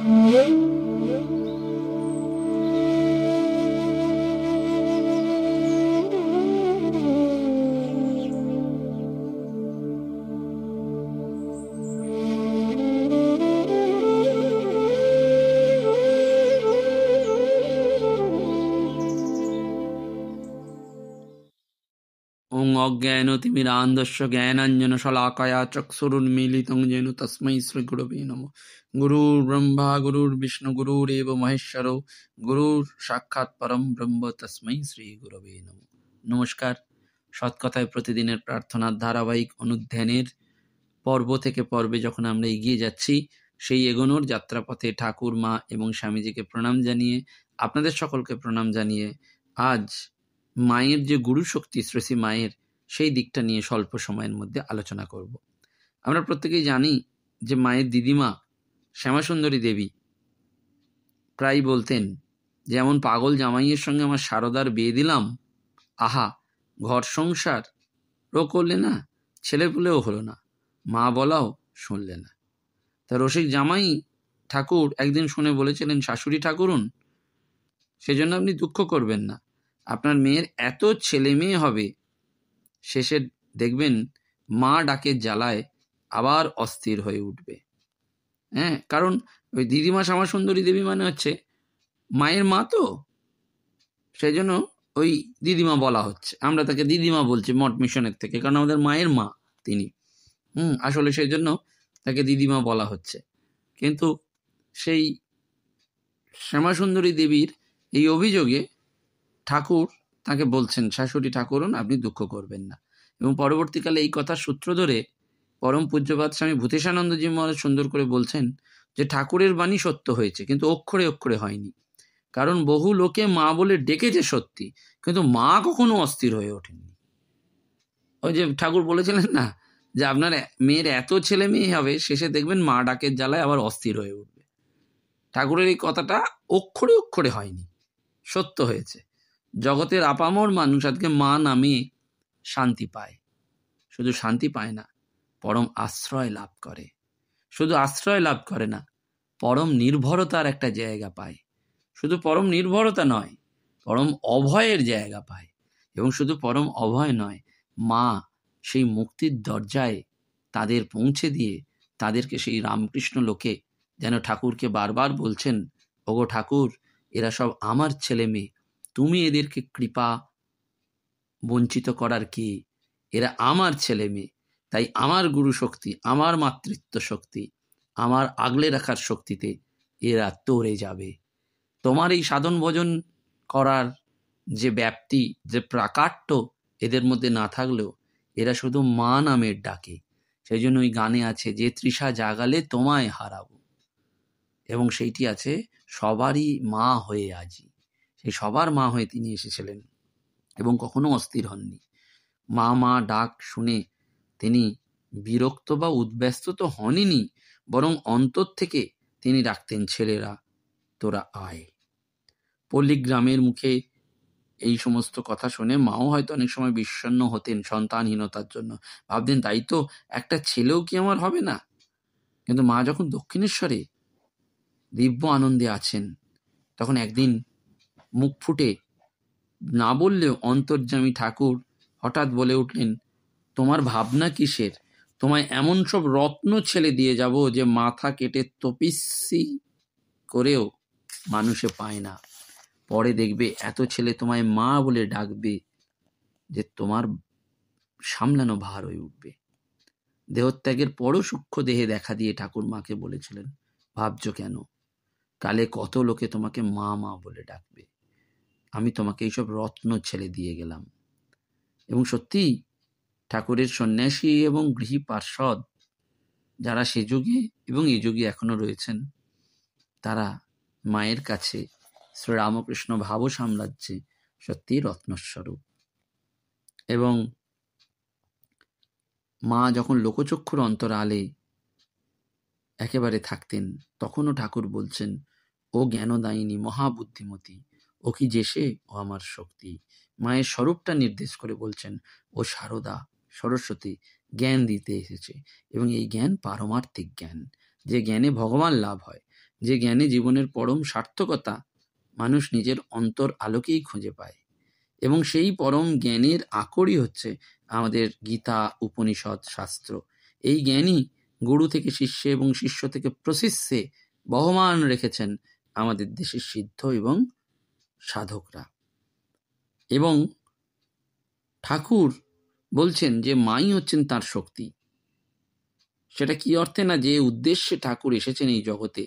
Mm-hmm. জ্ঞানতিমিরান্ধস্য জ্ঞানাঞ্জন চক্ষুর চক্ষুরুন্মিলিতং যেন শ্রী গুরুবে নম বিষ্ণু গুরুর্বিষ্ণু গুরুরেব মহেশ্বর গুরুর সাক্ষাৎ পরম ব্রহ্ম শ্রী গুরুবে নম নমস্কার সৎকথায় প্রতিদিনের প্রার্থনার ধারাবাহিক অনুধ্যানের পর্ব থেকে পর্বে যখন আমরা এগিয়ে যাচ্ছি সেই এগোনোর যাত্রাপথে ঠাকুর মা এবং স্বামীজিকে প্রণাম জানিয়ে আপনাদের সকলকে প্রণাম জানিয়ে আজ মায়ের যে গুরু শক্তি শ্রেষী মায়ের সেই দিকটা নিয়ে স্বল্প সময়ের মধ্যে আলোচনা করব আমরা প্রত্যেকেই জানি যে মায়ের দিদিমা শ্যামাসুন্দরী দেবী প্রায় বলতেন যেমন পাগল জামাইয়ের সঙ্গে আমার সারদার বিয়ে দিলাম আহা ঘর সংসার রো করলে না ছেলেপুলেও হলো না মা বলাও শুনলে না তা রসিক জামাই ঠাকুর একদিন শুনে বলেছিলেন শাশুড়ি ঠাকুরুন সেজন্য আপনি দুঃখ করবেন না আপনার মেয়ের এত ছেলে মেয়ে হবে শেষে দেখবেন মা ডাকে জ্বালায় আবার অস্থির হয়ে উঠবে হ্যাঁ কারণ ওই দিদিমা শ্যামাসুন্দরী দেবী মানে হচ্ছে মায়ের মা তো সেই জন্য ওই দিদিমা বলা হচ্ছে আমরা তাকে দিদিমা বলছি মঠ মিশনের থেকে কারণ আমাদের মায়ের মা তিনি হুম আসলে সেই জন্য তাকে দিদিমা বলা হচ্ছে কিন্তু সেই শ্যামাসুন্দরী দেবীর এই অভিযোগে ঠাকুর তাকে বলছেন শাশুড়ি ঠাকুরন আপনি দুঃখ করবেন না এবং পরবর্তীকালে এই কথার সূত্র ধরে পরম পূজ্যবাদ স্বামী ভূতেশানন্দজি মহারাজ সুন্দর করে বলছেন যে ঠাকুরের বাণী সত্য হয়েছে কিন্তু অক্ষরে অক্ষরে হয়নি কারণ বহু লোকে মা বলে ডেকেছে সত্যি কিন্তু মা কখনো অস্থির হয়ে ওঠেনি ওই যে ঠাকুর বলেছিলেন না যে আপনার মেয়ের এত ছেলে মেয়ে হবে শেষে দেখবেন মা ডাকের জ্বালায় আবার অস্থির হয়ে উঠবে ঠাকুরের এই কথাটা অক্ষরে অক্ষরে হয়নি সত্য হয়েছে জগতের আপামর মানুষ আজকে মা নামে শান্তি পায় শুধু শান্তি পায় না পরম আশ্রয় লাভ করে শুধু আশ্রয় লাভ করে না পরম নির্ভরতার একটা জায়গা পায় শুধু পরম নির্ভরতা নয় পরম অভয়ের জায়গা পায় এবং শুধু পরম অভয় নয় মা সেই মুক্তির দরজায় তাদের পৌঁছে দিয়ে তাদেরকে সেই রামকৃষ্ণ লোকে যেন ঠাকুরকে বারবার বলছেন ওগো ঠাকুর এরা সব আমার ছেলে মেয়ে তুমি এদেরকে কৃপা বঞ্চিত করার কি এরা আমার ছেলে মেয়ে তাই আমার গুরু শক্তি আমার মাতৃত্ব শক্তি আমার আগলে রাখার শক্তিতে এরা তরে যাবে তোমার এই সাধন ভজন করার যে ব্যাপ্তি যে প্রাকাট্য এদের মধ্যে না থাকলেও এরা শুধু মা নামের ডাকে সেই জন্য ওই গানে আছে যে তৃষা জাগালে তোমায় হারাবো এবং সেইটি আছে সবারই মা হয়ে আজি সেই সবার মা হয়ে তিনি এসেছিলেন এবং কখনো অস্থির হননি মা মা ডাক শুনে তিনি বিরক্ত বা উদ্ব্যস্ত তো হননি বরং অন্তর থেকে তিনি ডাকতেন ছেলেরা তোরা আয় পল্লী গ্রামের মুখে এই সমস্ত কথা শুনে মাও হয়তো অনেক সময় বিষণ্ন হতেন সন্তানহীনতার জন্য ভাবতেন তাই তো একটা ছেলেও কি আমার হবে না কিন্তু মা যখন দক্ষিণেশ্বরে দিব্য আনন্দে আছেন তখন একদিন মুখ ফুটে না বললেও অন্তর্যামী ঠাকুর হঠাৎ বলে উঠলেন তোমার ভাবনা কিসের তোমায় এমন সব রত্ন ছেলে দিয়ে যাব যে মাথা কেটে তপিসি করেও মানুষে পায় না পরে দেখবে এত ছেলে তোমায় মা বলে ডাকবে যে তোমার সামলানো ভার হয়ে উঠবে দেহত্যাগের পরও সূক্ষ্ম দেহে দেখা দিয়ে ঠাকুর মাকে বলেছিলেন ভাবছ কেন কালে কত লোকে তোমাকে মা মা বলে ডাকবে আমি তোমাকে এইসব রত্ন ছেড়ে দিয়ে গেলাম এবং সত্যি ঠাকুরের সন্ন্যাসী এবং গৃহী পার্ষদ যারা সে যুগে এবং এ যুগে এখনও রয়েছেন তারা মায়ের কাছে শ্রী রামকৃষ্ণ ভাব সাম্রাজ্যে সত্যি রত্নস্বরূপ এবং মা যখন লোকচক্ষুর অন্তরালে একেবারে থাকতেন তখনও ঠাকুর বলছেন ও জ্ঞানদায়িনী মহাবুদ্ধিমতী ও কি যে সে ও আমার শক্তি মায়ের স্বরূপটা নির্দেশ করে বলছেন ও সারদা সরস্বতী জ্ঞান দিতে এসেছে এবং এই জ্ঞান পারমার্থিক জ্ঞান যে জ্ঞানে ভগবান লাভ হয় যে জ্ঞানে জীবনের পরম সার্থকতা মানুষ নিজের অন্তর আলোকেই খুঁজে পায় এবং সেই পরম জ্ঞানের আকরই হচ্ছে আমাদের গীতা উপনিষদ শাস্ত্র এই জ্ঞানই গুরু থেকে শিষ্যে এবং শিষ্য থেকে প্রশিষ্যে বহমান রেখেছেন আমাদের দেশের সিদ্ধ এবং সাধকরা এবং ঠাকুর বলছেন যে মাই হচ্ছেন তার শক্তি সেটা কি অর্থে না যে উদ্দেশ্যে ঠাকুর এসেছেন এই জগতে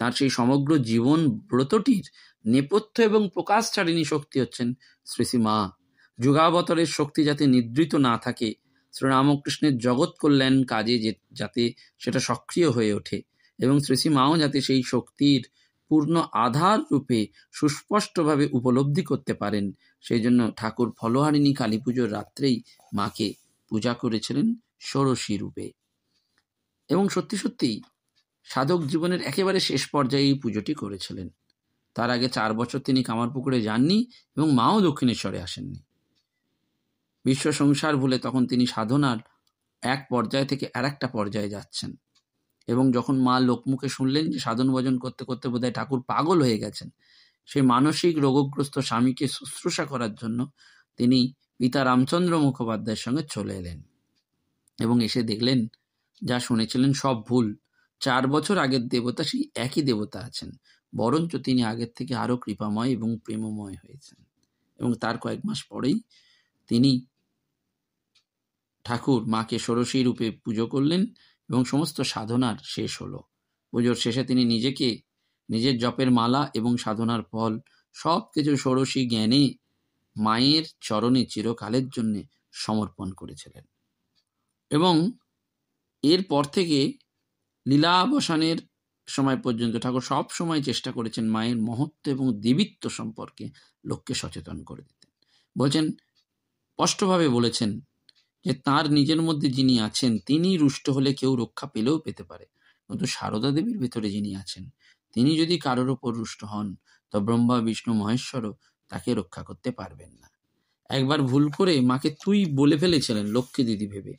তার সেই সমগ্র জীবন ব্রতটির নেপথ্য এবং প্রকাশ ছাড়িনী শক্তি হচ্ছেন শ্রী শ্রী মা যুগাবতরের শক্তি যাতে নিদ্রিত না থাকে শ্রী রামকৃষ্ণের জগৎ কল্যাণ কাজে যে যাতে সেটা সক্রিয় হয়ে ওঠে এবং শ্রী শ্রী মাও যাতে সেই শক্তির আহ পূর্ণ আধার রূপে সুস্পষ্টভাবে উপলব্ধি করতে পারেন সেই জন্য ঠাকুর ফলহারিণী কালী পুজোর রাত্রেই মাকে পূজা করেছিলেন ষোড়শী রূপে এবং সত্যি সত্যিই সাধক জীবনের একেবারে শেষ পর্যায়ে এই পুজোটি করেছিলেন তার আগে চার বছর তিনি কামারপুকুরে যাননি এবং মাও দক্ষিণেশ্বরে আসেননি বিশ্ব সংসার ভুলে তখন তিনি সাধনার এক পর্যায় থেকে আর একটা পর্যায়ে যাচ্ছেন এবং যখন মা লোকমুখে শুনলেন যে সাধন ভজন করতে করতে বোধহয় ঠাকুর পাগল হয়ে গেছেন সেই মানসিক রোগগ্রস্ত স্বামীকে শুশ্রূষা করার জন্য তিনি পিতা রামচন্দ্র মুখোপাধ্যায়ের সঙ্গে চলে এলেন এবং এসে দেখলেন যা শুনেছিলেন সব ভুল চার বছর আগের দেবতা সেই একই দেবতা আছেন বরঞ্চ তিনি আগের থেকে আরও কৃপাময় এবং প্রেমময় হয়েছেন এবং তার কয়েক মাস পরেই তিনি ঠাকুর মাকে ষোড়শী রূপে পুজো করলেন এবং সমস্ত সাধনার শেষ হলো পুজোর শেষে তিনি নিজেকে নিজের জপের মালা এবং সাধনার ফল সব কিছু ষোড়শী জ্ঞানে মায়ের চরণে চিরকালের জন্যে সমর্পণ করেছিলেন এবং এরপর থেকে লীলাবসানের সময় পর্যন্ত ঠাকুর সব সময় চেষ্টা করেছেন মায়ের মহত্ব এবং দেবিত্ব সম্পর্কে লোককে সচেতন করে দিতেন বলছেন স্পষ্টভাবে বলেছেন যে তার নিজের মধ্যে যিনি আছেন তিনি রুষ্ট হলে কেউ রক্ষা পেলেও পেতে পারে কিন্তু সারদা দেবীর ভেতরে যিনি আছেন তিনি যদি কারোর ওপর রুষ্ট হন তো ব্রহ্মা বিষ্ণু মহেশ্বরও তাকে রক্ষা করতে পারবেন না একবার ভুল করে মাকে তুই বলে ফেলেছিলেন লক্ষ্মী দিদি ভেবে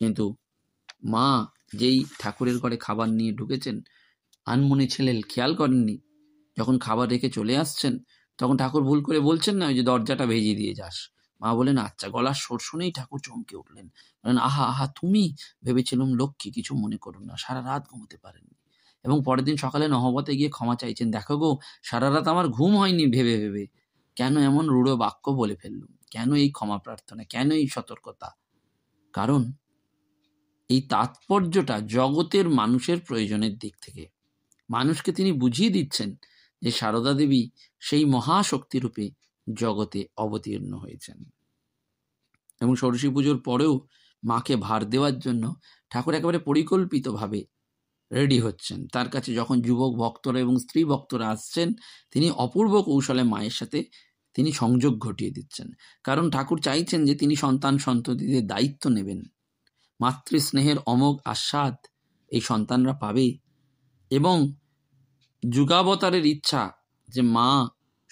কিন্তু মা যেই ঠাকুরের ঘরে খাবার নিয়ে ঢুকেছেন আনমনে ছেলে খেয়াল করেননি যখন খাবার রেখে চলে আসছেন তখন ঠাকুর ভুল করে বলছেন না ওই যে দরজাটা ভেজিয়ে দিয়ে যাস মা বলেন আচ্ছা গলার স্বর শুনেই ঠাকুর চমকে উঠলেন বলেন আহা আহা তুমি ভেবেছিলাম লক্ষ্মী কিছু মনে করুন না সারা রাত ঘুমোতে পারেননি এবং পরের দিন সকালে নহবতে গিয়ে ক্ষমা চাইছেন দেখো গো সারা রাত আমার ঘুম হয়নি ভেবে ভেবে কেন এমন রূঢ় বাক্য বলে ফেললুম কেন এই ক্ষমা প্রার্থনা কেন এই সতর্কতা কারণ এই তাৎপর্যটা জগতের মানুষের প্রয়োজনের দিক থেকে মানুষকে তিনি বুঝিয়ে দিচ্ছেন যে সারদা দেবী সেই মহাশক্তিরূপে জগতে অবতীর্ণ হয়েছেন এবং সরস্বী পুজোর পরেও মাকে ভার দেওয়ার জন্য ঠাকুর একেবারে পরিকল্পিতভাবে রেডি হচ্ছেন তার কাছে যখন যুবক ভক্তরা এবং স্ত্রী ভক্তরা আসছেন তিনি অপূর্ব কৌশলে মায়ের সাথে তিনি সংযোগ ঘটিয়ে দিচ্ছেন কারণ ঠাকুর চাইছেন যে তিনি সন্তান সন্ততিদের দায়িত্ব নেবেন মাতৃস্নেহের অমোঘ আস্বাদ এই সন্তানরা পাবে এবং যুগাবতারের ইচ্ছা যে মা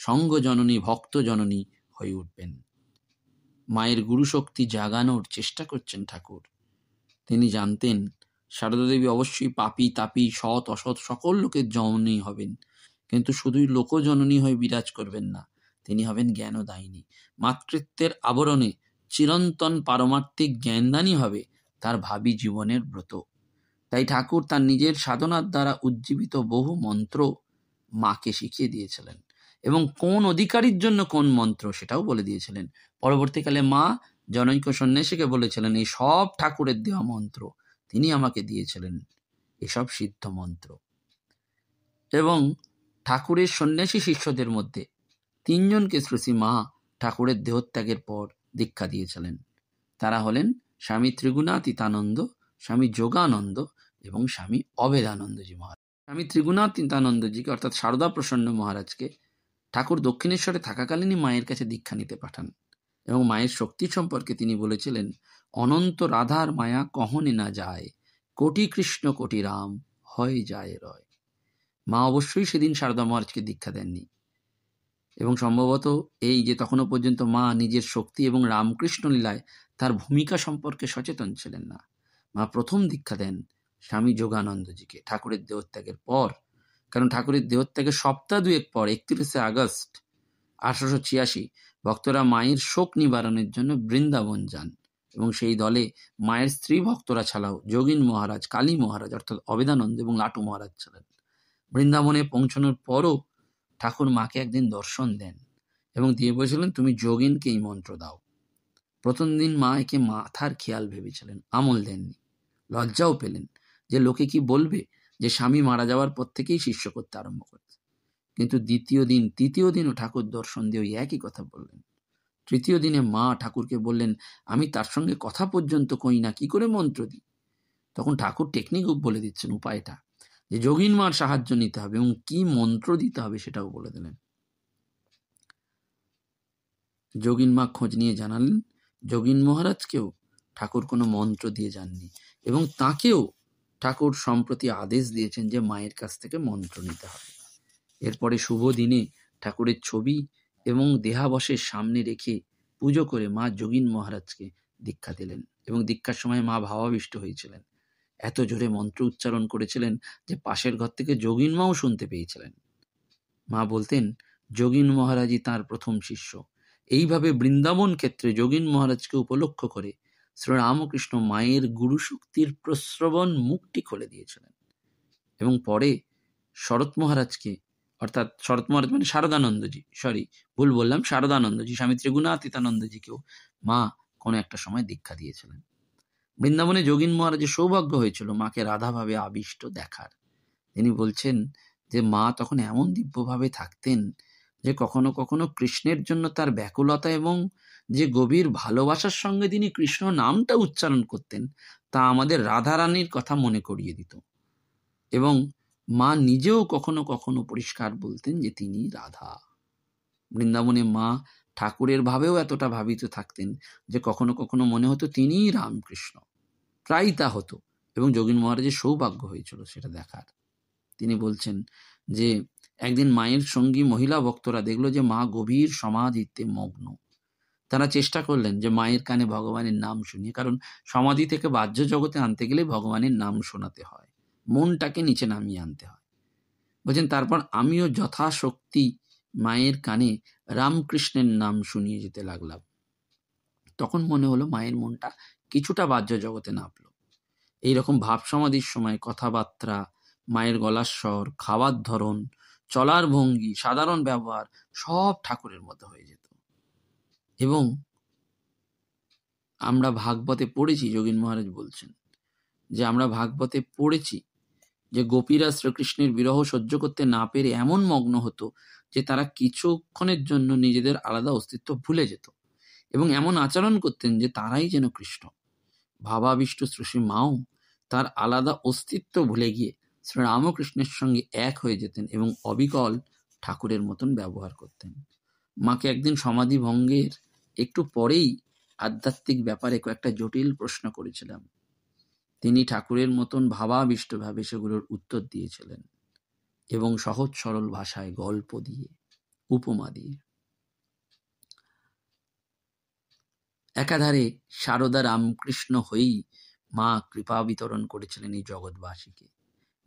সঙ্গজননী ভক্তজননী হয়ে উঠবেন মায়ের গুরুশক্তি জাগানোর চেষ্টা করছেন ঠাকুর তিনি জানতেন শারদাদেবী অবশ্যই পাপি তাপি সৎ অসৎ সকল লোকের জননী হবেন কিন্তু শুধুই লোকজননী হয়ে বিরাজ করবেন না তিনি হবেন জ্ঞানদায়িনী মাতৃত্বের আবরণে চিরন্তন পারমার্থিক জ্ঞানদানী হবে তার ভাবি জীবনের ব্রত তাই ঠাকুর তার নিজের সাধনার দ্বারা উজ্জীবিত বহু মন্ত্র মাকে শিখিয়ে দিয়েছিলেন এবং কোন অধিকারীর জন্য কোন মন্ত্র সেটাও বলে দিয়েছিলেন পরবর্তীকালে মা জনৈক সন্ন্যাসীকে বলেছিলেন এই সব ঠাকুরের দেওয়া মন্ত্র তিনি আমাকে দিয়েছিলেন এসব সিদ্ধ মন্ত্র এবং ঠাকুরের সন্ন্যাসী শিষ্যদের মধ্যে তিনজনকে শ্রুতি মা ঠাকুরের দেহত্যাগের পর দীক্ষা দিয়েছিলেন তারা হলেন স্বামী ত্রিগুণাতীতানন্দ স্বামী যোগানন্দ এবং স্বামী অবেদানন্দজি মহারাজ স্বামী ত্রিগুণাতীতানন্দজিকে অর্থাৎ শারদা প্রসন্ন মহারাজকে ঠাকুর দক্ষিণেশ্বরে থাকাকালীনই মায়ের কাছে দীক্ষা নিতে পাঠান এবং মায়ের শক্তি সম্পর্কে তিনি বলেছিলেন অনন্ত রাধার মায়া কহনে না যায় কোটি কৃষ্ণ কোটি রাম হয় যায় রয় মা অবশ্যই সেদিন শারদা মহারাজকে দীক্ষা দেননি এবং সম্ভবত এই যে তখনও পর্যন্ত মা নিজের শক্তি এবং রামকৃষ্ণ লীলায় তার ভূমিকা সম্পর্কে সচেতন ছিলেন না মা প্রথম দীক্ষা দেন স্বামী যোগানন্দজিকে ঠাকুরের দেহত্যাগের পর কারণ ঠাকুরের দেহত্যাগের সপ্তাহ দুয়েক পর একত্রিশে আগস্ট আঠারোশো ছিয়াশি ভক্তরা মায়ের শোক নিবারণের জন্য বৃন্দাবন যান এবং সেই দলে মায়ের স্ত্রী ভক্তরা ছাড়াও যোগিন মহারাজ কালী মহারাজ অর্থাৎ অবেদানন্দ এবং লাটু মহারাজ ছিলেন বৃন্দাবনে পৌঁছানোর পরও ঠাকুর মাকে একদিন দর্শন দেন এবং দিয়ে বলেছিলেন তুমি যোগিনকে এই মন্ত্র দাও প্রথম দিন মা একে মাথার খেয়াল ভেবেছিলেন আমল দেননি লজ্জাও পেলেন যে লোকে কি বলবে যে স্বামী মারা যাওয়ার পর থেকেই শিষ্য করতে আরম্ভ করেছে কিন্তু দ্বিতীয় দিন তৃতীয় দিনও ঠাকুর দর্শন দিয়ে ওই একই কথা বললেন তৃতীয় দিনে মা ঠাকুরকে বললেন আমি তার সঙ্গে কথা পর্যন্ত কই না কি করে মন্ত্র দিই তখন ঠাকুর টেকনিক বলে দিচ্ছেন উপায়টা যে যোগিন মার সাহায্য নিতে হবে এবং কি মন্ত্র দিতে হবে সেটাও বলে দিলেন যোগিন মা খোঁজ নিয়ে জানালেন যোগিন মহারাজকেও ঠাকুর কোনো মন্ত্র দিয়ে যাননি এবং তাকেও ঠাকুর সম্প্রতি আদেশ দিয়েছেন যে মায়ের কাছ থেকে মন্ত্র নিতে হবে এরপরে শুভ দিনে ঠাকুরের ছবি এবং দেহাবশের সামনে রেখে পুজো করে মা যোগীন মহারাজকে দীক্ষা দিলেন এবং দীক্ষার সময় মা ভাবাবিষ্ট হয়েছিলেন এত জোরে মন্ত্র উচ্চারণ করেছিলেন যে পাশের ঘর থেকে যোগিন মাও শুনতে পেয়েছিলেন মা বলতেন যোগিন মহারাজই তার প্রথম শিষ্য এইভাবে বৃন্দাবন ক্ষেত্রে যোগিন মহারাজকে উপলক্ষ করে শ্রী রামকৃষ্ণ মায়ের গুরুশক্তির প্রশ্রবণ মুখটি খুলে দিয়েছিলেন এবং পরে শরৎ মহারাজকে অর্থাৎ শরৎ মহারাজ মানে শারদানন্দজি সরি ভুল বললাম শারদানন্দজি স্বামী ত্রিগুণাতীতানন্দজিকেও মা কোনো একটা সময় দীক্ষা দিয়েছিলেন বৃন্দাবনে যোগিন মহারাজের সৌভাগ্য হয়েছিল মাকে রাধাভাবে আবিষ্ট দেখার তিনি বলছেন যে মা তখন এমন দিব্যভাবে থাকতেন যে কখনো কখনো কৃষ্ণের জন্য তার ব্যাকুলতা এবং যে গভীর ভালোবাসার সঙ্গে তিনি কৃষ্ণ নামটা উচ্চারণ করতেন তা আমাদের রাধারানীর কথা মনে করিয়ে দিত এবং মা নিজেও কখনো কখনো পরিষ্কার বলতেন যে তিনি রাধা বৃন্দাবনে মা ঠাকুরের ভাবেও এতটা ভাবিত থাকতেন যে কখনো কখনো মনে হতো তিনিই রামকৃষ্ণ প্রায়ই তা হতো এবং যোগীন মহারাজের সৌভাগ্য হয়েছিল সেটা দেখার তিনি বলছেন যে একদিন মায়ের সঙ্গী মহিলা ভক্তরা দেখল যে মা গভীর সমাধিতে মগ্ন তারা চেষ্টা করলেন যে মায়ের কানে ভগবানের নাম শুনিয়ে কারণ সমাধি থেকে বাহ্য জগতে আনতে গেলে ভগবানের নাম শোনাতে হয় মনটাকে নিচে নামিয়ে আনতে হয় বলছেন তারপর আমিও যথাশক্তি মায়ের কানে রামকৃষ্ণের নাম শুনিয়ে যেতে লাগলাম তখন মনে হলো মায়ের মনটা কিছুটা বাহ্য জগতে নাপল এইরকম ভাব সমাধির সময় কথাবার্তা মায়ের গলার স্বর খাওয়ার ধরন চলার ভঙ্গি সাধারণ ব্যবহার সব ঠাকুরের মতো হয়ে যেত এবং আমরা ভাগবতে পড়েছি যোগীন মহারাজ বলছেন যে আমরা ভাগবতে পড়েছি যে গোপীরা শ্রীকৃষ্ণের বিরহ সহ্য করতে না পেরে এমন মগ্ন হতো যে তারা কিছুক্ষণের জন্য নিজেদের আলাদা অস্তিত্ব ভুলে যেত এবং এমন আচরণ করতেন যে তারাই যেন কৃষ্ণ ভাবাবিষ্ট শ্রুষি মাও তার আলাদা অস্তিত্ব ভুলে গিয়ে শ্রীরামকৃষ্ণের সঙ্গে এক হয়ে যেতেন এবং অবিকল ঠাকুরের মতন ব্যবহার করতেন মাকে একদিন সমাধি ভঙ্গের একটু পরেই আধ্যাত্মিক ব্যাপারে কয়েকটা জটিল প্রশ্ন করেছিলাম তিনি ঠাকুরের মতন ভাবাবিষ্টভাবে সেগুলোর উত্তর দিয়েছিলেন এবং সহজ সরল ভাষায় গল্প দিয়ে উপমা দিয়ে একাধারে সারদা রামকৃষ্ণ হয়েই মা কৃপা বিতরণ করেছিলেন এই জগৎবাসীকে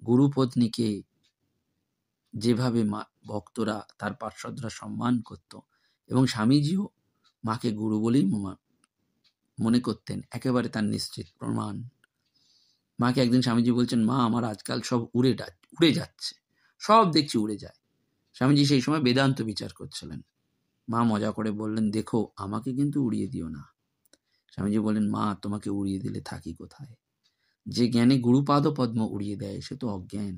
গুরুপত্নীকে যেভাবে মা ভক্তরা তার পার্শ্বদরা সম্মান করত এবং স্বামীজিও মাকে গুরু বলেই মনে করতেন একেবারে তার নিশ্চিত প্রমাণ মাকে একদিন স্বামীজি বলছেন মা আমার আজকাল সব উড়ে উড়ে যাচ্ছে সব দেখছি উড়ে যায় স্বামীজি সেই সময় বেদান্ত বিচার করছিলেন মা মজা করে বললেন দেখো আমাকে কিন্তু উড়িয়ে দিও না স্বামীজি বললেন মা তোমাকে উড়িয়ে দিলে থাকি কোথায় যে জ্ঞানে পদ্ম উড়িয়ে দেয় সে তো অজ্ঞান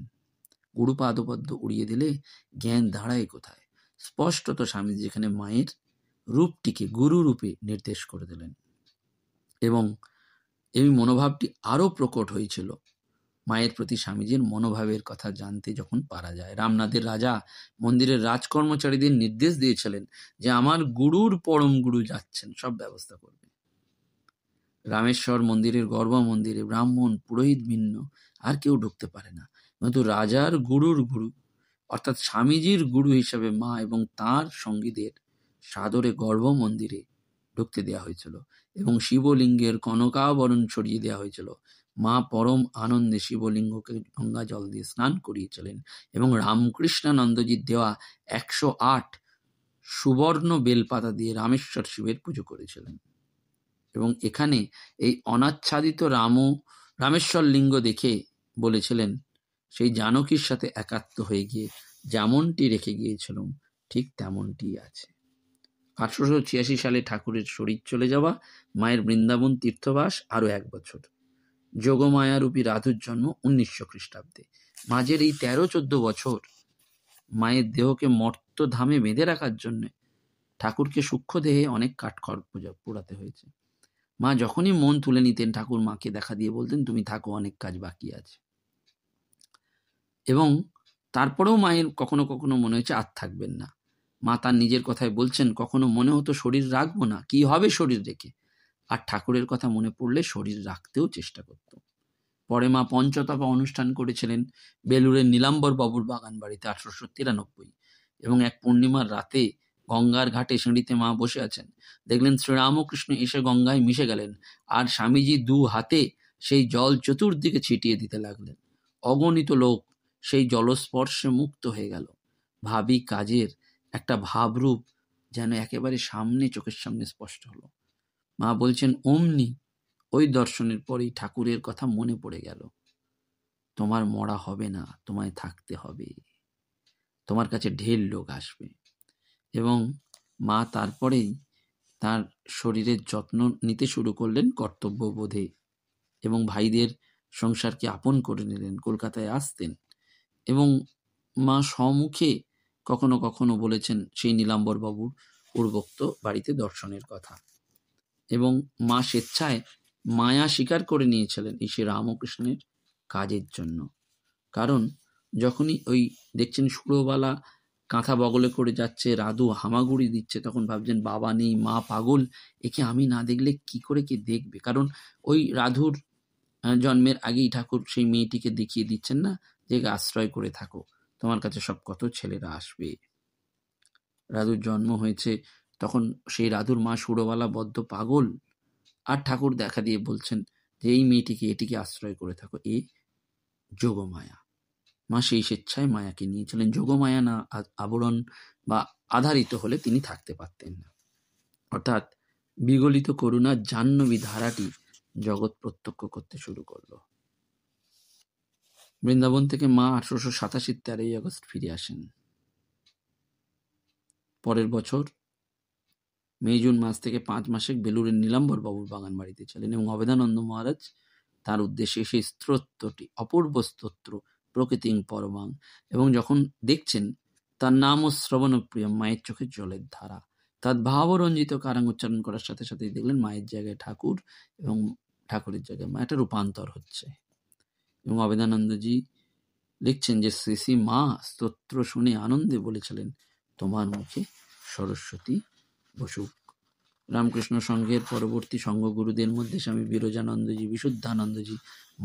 পদ্ম উড়িয়ে দিলে জ্ঞান দাঁড়ায় কোথায় স্পষ্টত স্বামী যেখানে মায়ের রূপটিকে গুরু রূপে নির্দেশ করে দিলেন এবং এই মনোভাবটি আরও প্রকট হয়েছিল মায়ের প্রতি স্বামীজির মনোভাবের কথা জানতে যখন পারা যায় রামনাথের রাজা মন্দিরের রাজকর্মচারীদের নির্দেশ দিয়েছিলেন যে আমার গুরুর পরম গুরু যাচ্ছেন সব ব্যবস্থা করবে রামেশ্বর মন্দিরের গর্ব মন্দিরে ব্রাহ্মণ পুরোহিত ভিন্ন আর কেউ ঢুকতে পারে না কিন্তু রাজার গুরুর গুরু অর্থাৎ স্বামীজির গুরু হিসাবে মা এবং তার সঙ্গীদের সাদরে গর্ব মন্দিরে ঢুকতে দেওয়া হয়েছিল এবং শিবলিঙ্গের কনকাবরণ ছড়িয়ে দেওয়া হয়েছিল মা পরম আনন্দে শিবলিঙ্গকে গঙ্গা জল দিয়ে স্নান করিয়েছিলেন এবং রামকৃষ্ণানন্দজির দেওয়া একশো আট সুবর্ণ বেলপাতা দিয়ে রামেশ্বর শিবের পুজো করেছিলেন এবং এখানে এই অনাচ্ছাদিত রাম রামেশ্বর লিঙ্গ দেখে বলেছিলেন সেই জানকীর সাথে একাত্ম হয়ে গিয়ে যেমনটি রেখে গিয়েছিলাম ঠিক তেমনটি আছে আঠারোশো ছিয়াশি সালে ঠাকুরের শরীর চলে যাওয়া মায়ের বৃন্দাবন তীর্থবাস আরও এক বছর যোগমায়ারূপী রাধুর জন্ম উনিশশো খ্রিস্টাব্দে মাঝের এই তেরো চোদ্দ বছর মায়ের দেহকে মর্ত ধামে বেঁধে রাখার জন্যে ঠাকুরকে সূক্ষ্ম দেহে অনেক কাঠখড় পোড়াতে হয়েছে মা যখনই মন তুলে নিতেন ঠাকুর মাকে দেখা দিয়ে বলতেন তুমি থাকো অনেক কাজ বাকি আছে এবং তারপরেও মায়ের কখনো কখনো মনে হয়েছে আর থাকবেন না মা তার নিজের কথায় বলছেন কখনো মনে হতো শরীর রাখবো না কি হবে শরীর রেখে আর ঠাকুরের কথা মনে পড়লে শরীর রাখতেও চেষ্টা করত পরে মা পঞ্চতপা অনুষ্ঠান করেছিলেন বেলুরের নীলাম্বর বাবুর বাগান বাড়িতে আঠারোশো তিরানব্বই এবং এক পূর্ণিমার রাতে গঙ্গার ঘাটে সিঁড়িতে মা বসে আছেন দেখলেন শ্রীরামকৃষ্ণ এসে গঙ্গায় মিশে গেলেন আর স্বামীজি দু হাতে সেই জল চতুর্দিকে ছিটিয়ে দিতে লাগলেন অগণিত লোক সেই জলস্পর্শে মুক্ত হয়ে গেল ভাবি কাজের একটা ভাবরূপ যেন একেবারে সামনে চোখের সামনে স্পষ্ট হলো মা বলছেন অমনি ওই দর্শনের পরেই ঠাকুরের কথা মনে পড়ে গেল তোমার মরা হবে না তোমায় থাকতে হবে তোমার কাছে ঢের লোক আসবে এবং মা তারপরেই তার শরীরের যত্ন নিতে শুরু করলেন কর্তব্যবোধে এবং ভাইদের সংসারকে আপন করে নিলেন কলকাতায় আসতেন এবং মা সমুখে কখনো কখনো বলেছেন সেই নীলাম্বর বাবুর উর্বক্ত বাড়িতে দর্শনের কথা এবং মা স্বেচ্ছায় মায়া স্বীকার করে নিয়েছিলেন এই শ্রী রামকৃষ্ণের কাজের জন্য কারণ যখনই ওই দেখছেন সুরবালা কাঁথা বগলে করে যাচ্ছে রাধু হামাগুড়ি দিচ্ছে তখন ভাবছেন বাবা নেই মা পাগল একে আমি না দেখলে কি করে কে দেখবে কারণ ওই রাধুর জন্মের আগেই ঠাকুর সেই মেয়েটিকে দেখিয়ে দিচ্ছেন না যে আশ্রয় করে থাকো তোমার কাছে সব কত ছেলেরা আসবে রাধুর জন্ম হয়েছে তখন সেই রাধুর মা সুরবালা বদ্ধ পাগল আর ঠাকুর দেখা দিয়ে বলছেন যে এই মেয়েটিকে এটিকে আশ্রয় করে থাকো এ যোগমায়া মা সেই স্বেচ্ছায় মায়াকে নিয়েছিলেন যোগমায়া না আবরণ বা আধারিত হলে তিনি থাকতে পারতেন না অর্থাৎ বিগলিত করুণার জাহ্নবী ধারাটি জগৎ প্রত্যক্ষ করতে শুরু করল বৃন্দাবন থেকে মা আঠারোশো সাতাশি তেরোই আগস্ট ফিরে আসেন পরের বছর মে জুন মাস থেকে পাঁচ মাসে বেলুরের নীলাম্বর বাবুর বাগান বাড়িতে চলেন এবং অবেদানন্দ মহারাজ তার উদ্দেশ্যে সেই স্ত্রোত্রটি অপূর্ব স্তোত্র প্রকৃতিং পরমাং এবং যখন দেখছেন তার নাম ও শ্রবণপ্রিয় মায়ের চোখে জলের ধারা তার ভাবরঞ্জিত কারাং উচ্চারণ করার সাথে সাথেই দেখলেন মায়ের জায়গায় ঠাকুর এবং ঠাকুরের জায়গায় মা একটা রূপান্তর হচ্ছে এবং আবেদানন্দজি লিখছেন যে শ্রী শ্রী মা স্তোত্র শুনে আনন্দে বলেছিলেন তোমার মুখে সরস্বতী বসুক রামকৃষ্ণ সংঘের পরবর্তী গুরুদের মধ্যে স্বামী বিরজানন্দজি বিশুদ্ধানন্দজি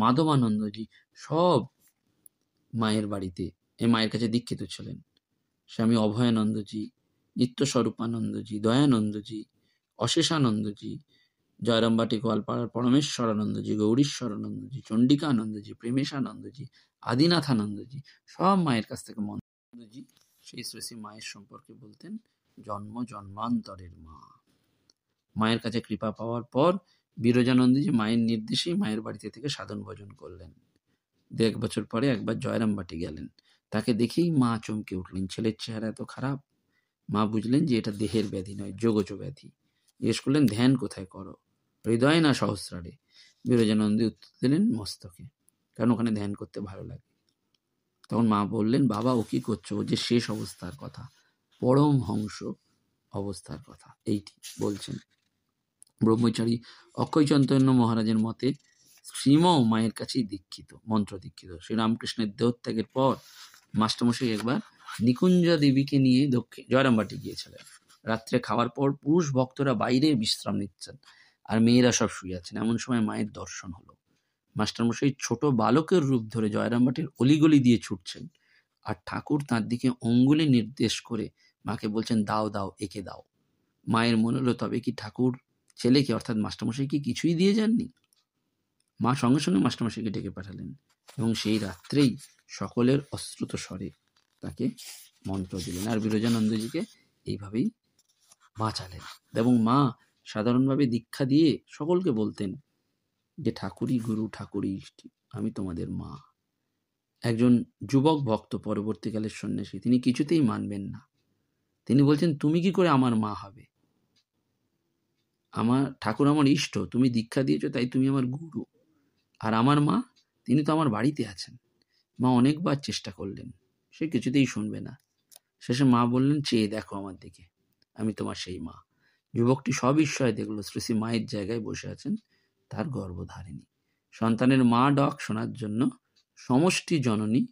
মাধবানন্দজি সব মায়ের বাড়িতে এ মায়ের কাছে দীক্ষিত ছিলেন স্বামী অভয়ানন্দজি নিত্যস্বরূপানন্দজি দয়ানন্দজি অশেষানন্দজি জয়রামবাটি গোয়ালপাড়ার পরমেশ্বরানন্দজি গৌরীশ্বরানন্দজি চণ্ডিকানন্দজি প্রেমেশানন্দজি আদিনাথানন্দজি সব মায়ের কাছ থেকে মন্দজি সেই শ্রেষী মায়ের সম্পর্কে বলতেন জন্ম জন্মান্তরের মা মায়ের কাছে কৃপা পাওয়ার পর বিরজানন্দজি মায়ের নির্দেশেই মায়ের বাড়িতে থেকে সাধন ভোজন করলেন দু এক বছর পরে একবার জয়রামবাটি গেলেন তাকে দেখেই মা চমকে উঠলেন ছেলের চেহারা এত খারাপ মা বুঝলেন যে এটা দেহের ব্যাধি নয় যোগজ ব্যাধি জিজ্ঞেস করলেন ধ্যান কোথায় করো হৃদয় না সহস্রারে বিরোজানন্দে উত্তর দিলেন মস্তকে কারণ ওখানে ধ্যান করতে ভালো লাগে তখন মা বললেন বাবা ও কি করছো ও যে শেষ অবস্থার কথা পরম হংস অবস্থার কথা এইটি বলছেন ব্রহ্মচারী অক্ষয় চন্দ্র মহারাজের মতে শ্রীম মায়ের কাছেই দীক্ষিত মন্ত্র দীক্ষিত শ্রীরামকৃষ্ণের দেহত্যাগের পর মাস্টারমশাই একবার নিকুঞ্জ দেবীকে নিয়ে দক্ষিণ জয়রামবাটি গিয়েছিলেন রাত্রে খাওয়ার পর পুরুষ ভক্তরা বাইরে বিশ্রাম নিচ্ছেন আর মেয়েরা সব শুয়ে আছেন এমন সময় মায়ের দর্শন হলো মাস্টারমশাই ছোট বালকের রূপ ধরে জয়রামবাটির অলিগলি দিয়ে ছুটছেন আর ঠাকুর তার দিকে অঙ্গুলি নির্দেশ করে মাকে বলছেন দাও দাও একে দাও মায়ের মনে হলো তবে কি ঠাকুর ছেলেকে অর্থাৎ মাস্টারমশাই কি কিছুই দিয়ে যাননি মা সঙ্গে সঙ্গে মাস্টারমশাইকে ডেকে পাঠালেন এবং সেই রাত্রেই সকলের অশ্রুত স্বরে তাকে মন্ত্র দিলেন আর বিরজানন্দজিকে এইভাবেই বাঁচালেন এবং মা সাধারণভাবে দীক্ষা দিয়ে সকলকে বলতেন যে ঠাকুরই গুরু ঠাকুরই আমি তোমাদের মা একজন যুবক ভক্ত পরবর্তীকালের সন্ন্যাসী তিনি কিছুতেই মানবেন না তিনি বলছেন তুমি কি করে আমার মা হবে আমার ঠাকুর আমার ইষ্ট তুমি দীক্ষা দিয়েছ তাই তুমি আমার গুরু আর আমার মা তিনি তো আমার বাড়িতে আছেন মা অনেকবার চেষ্টা করলেন সে কিছুতেই শুনবে না শেষে মা বললেন চেয়ে দেখো আমার দিকে আমি তোমার সেই মা যুবকটি সবিস্ময়ে দেখল শ্রী মায়ের জায়গায় বসে আছেন তার গর্ভধারিণী সন্তানের মা ডক শোনার জন্য সমষ্টি জননী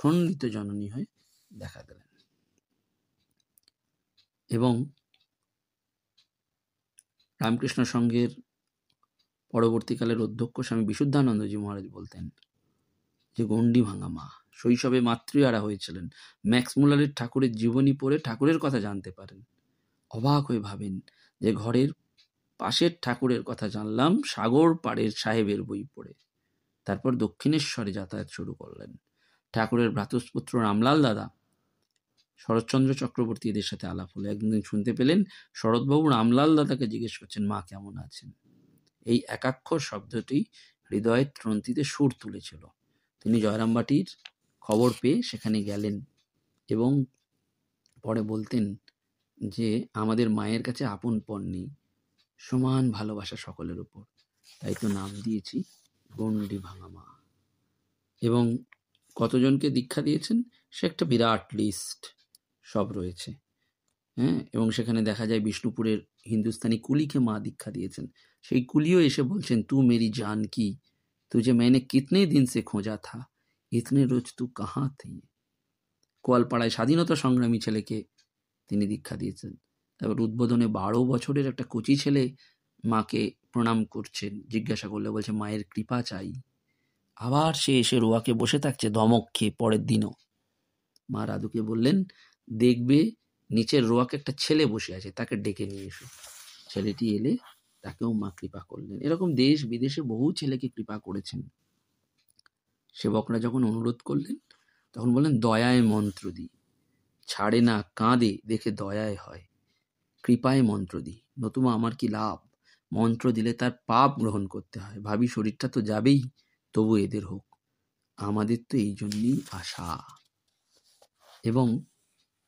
খণ্ডিত জননী হয়ে দেখা গেলেন এবং রামকৃষ্ণ সঙ্ঘের পরবর্তীকালের অধ্যক্ষ স্বামী বিশুদ্ধানন্দজি মহারাজ বলতেন যে গণ্ডি ভাঙা মা শৈশবে মাতৃহারা হয়েছিলেন ম্যাক্স মুলারের ঠাকুরের জীবনী পড়ে ঠাকুরের কথা জানতে পারেন অবাক হয়ে ভাবেন যে ঘরের পাশের ঠাকুরের কথা জানলাম সাগর পাড়ের সাহেবের বই পড়ে তারপর দক্ষিণেশ্বরে যাতায়াত শুরু করলেন ঠাকুরের ভ্রাতুষ্পুত্র রামলাল দাদা শরৎচন্দ্র চক্রবর্তী এদের সাথে আলাপ হলো একদিন শুনতে পেলেন শরৎবাবু রামলাল দাদাকে জিজ্ঞেস করছেন মা কেমন আছেন এই একাক্ষর শব্দটি হৃদয়ের ত্রন্তিতে সুর তুলেছিল তিনি জয়রামবাটির খবর পেয়ে সেখানে গেলেন এবং পরে বলতেন যে আমাদের মায়ের কাছে আপন পণ নেই সমান ভালোবাসা সকলের উপর তাই তো নাম দিয়েছি গণ্ডি ভাঙা মা এবং কতজনকে দীক্ষা দিয়েছেন সে একটা বিরাট লিস্ট সব রয়েছে হ্যাঁ এবং সেখানে দেখা যায় বিষ্ণুপুরের হিন্দুস্তানি কুলিকে মা দীক্ষা দিয়েছেন সেই কুলিও এসে বলছেন তু মেরি জান কি তুঝে মেনে কিতনে দিন সে খোঁজা থা ইতনে রোজ তু কাহা থি কোয়ালপাড়ায় স্বাধীনতা সংগ্রামী ছেলেকে তিনি দীক্ষা দিয়েছেন তারপর উদ্বোধনে বারো বছরের একটা কচি ছেলে মাকে প্রণাম করছেন জিজ্ঞাসা করলে বলছে মায়ের কৃপা চাই আবার সে এসে রোয়াকে বসে থাকছে দমক খেয়ে পরের দিনও মা রাধুকে বললেন দেখবে নিচের রোয়াকে একটা ছেলে বসে আছে তাকে ডেকে নিয়ে এসো ছেলেটি এলে তাকেও মা কৃপা করলেন এরকম দেশ বিদেশে বহু ছেলেকে কৃপা করেছেন সেবকরা যখন অনুরোধ করলেন তখন বললেন দয়ায় মন্ত্র দি ছাড়ে না কাঁদে দেখে দয়ায় হয় কৃপায় মন্ত্র দি নতুবা আমার কি লাভ মন্ত্র দিলে তার পাপ গ্রহণ করতে হয় ভাবি শরীরটা তো যাবেই তবু এদের হোক আমাদের তো এই জন্যই আশা এবং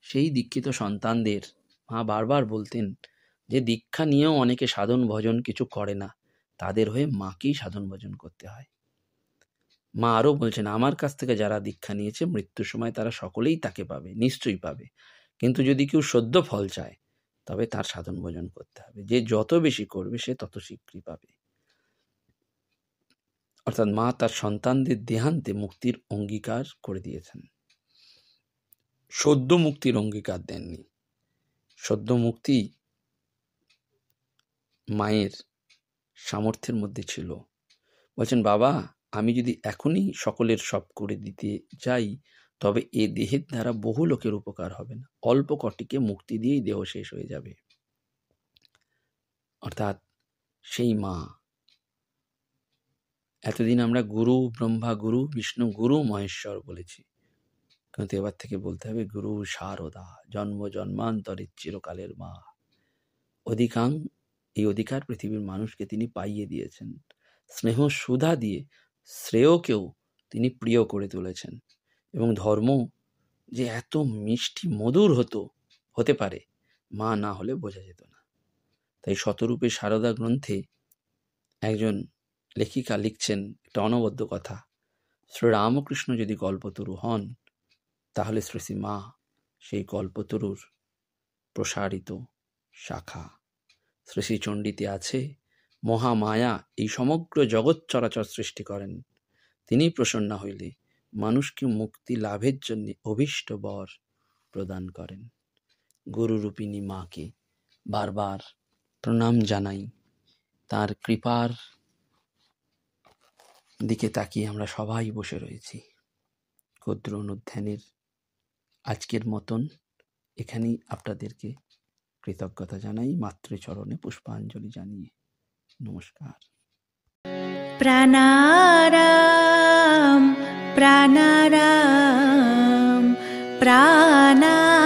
সেই দীক্ষিত সন্তানদের মা বারবার বলতেন যে দীক্ষা নিয়েও অনেকে সাধন ভজন কিছু করে না তাদের হয়ে মাকেই সাধন ভজন করতে হয় মা আরও বলছেন আমার কাছ থেকে যারা দীক্ষা নিয়েছে মৃত্যুর সময় তারা সকলেই তাকে পাবে নিশ্চয়ই পাবে কিন্তু যদি কেউ সদ্য ফল চায় তবে তার সাধন ভজন করতে হবে যে যত বেশি করবে সে তত শীঘ্রই পাবে অর্থাৎ মা তার সন্তানদের দেহান্তে মুক্তির অঙ্গীকার করে দিয়েছেন সদ্য মুক্তির অঙ্গীকার দেননি সদ্য মুক্তি মায়ের সামর্থ্যের মধ্যে ছিল বলছেন বাবা আমি যদি এখনই সকলের সব করে দিতে যাই তবে এ দেহের দ্বারা বহু লোকের উপকার হবে না অল্প কটিকে মুক্তি দিয়েই দেহ শেষ হয়ে যাবে অর্থাৎ সেই মা এতদিন আমরা গুরু ব্রহ্মা গুরু বিষ্ণু গুরু মহেশ্বর বলেছি কিন্তু এবার থেকে বলতে হবে গুরু সারদা জন্ম জন্মান্তরের চিরকালের মা অধিকাং এই অধিকার পৃথিবীর মানুষকে তিনি পাইয়ে দিয়েছেন স্নেহ সুধা দিয়ে শ্রেয়কেও তিনি প্রিয় করে তুলেছেন এবং ধর্ম যে এত মিষ্টি মধুর হতো হতে পারে মা না হলে বোঝা যেত না তাই শতরূপে সারদা গ্রন্থে একজন লেখিকা লিখছেন একটা অনবদ্য কথা শ্রী রামকৃষ্ণ যদি গল্পতরু হন তাহলে শ্রী মা সেই গল্পতরুর প্রসারিত শাখা শ্রীশ্রীচণ্ডীতে আছে মহামায়া এই সমগ্র জগৎ চরাচর সৃষ্টি করেন তিনি প্রসন্ন হইলে মানুষকে মুক্তি লাভের জন্য অভীষ্ট বর প্রদান করেন গুরুরূপিণী মাকে বারবার প্রণাম জানাই তার কৃপার দিকে তাকিয়ে আমরা সবাই বসে রয়েছি ক্ষুদ্র অনুধ্যানের আজকের মতন এখানেই আপনাদেরকে কৃতজ্ঞতা জানাই মাতৃচরণে পুষ্পাঞ্জলি জানিয়ে নমস্কার প্রাণারাম প্রাণারাম প্রাণা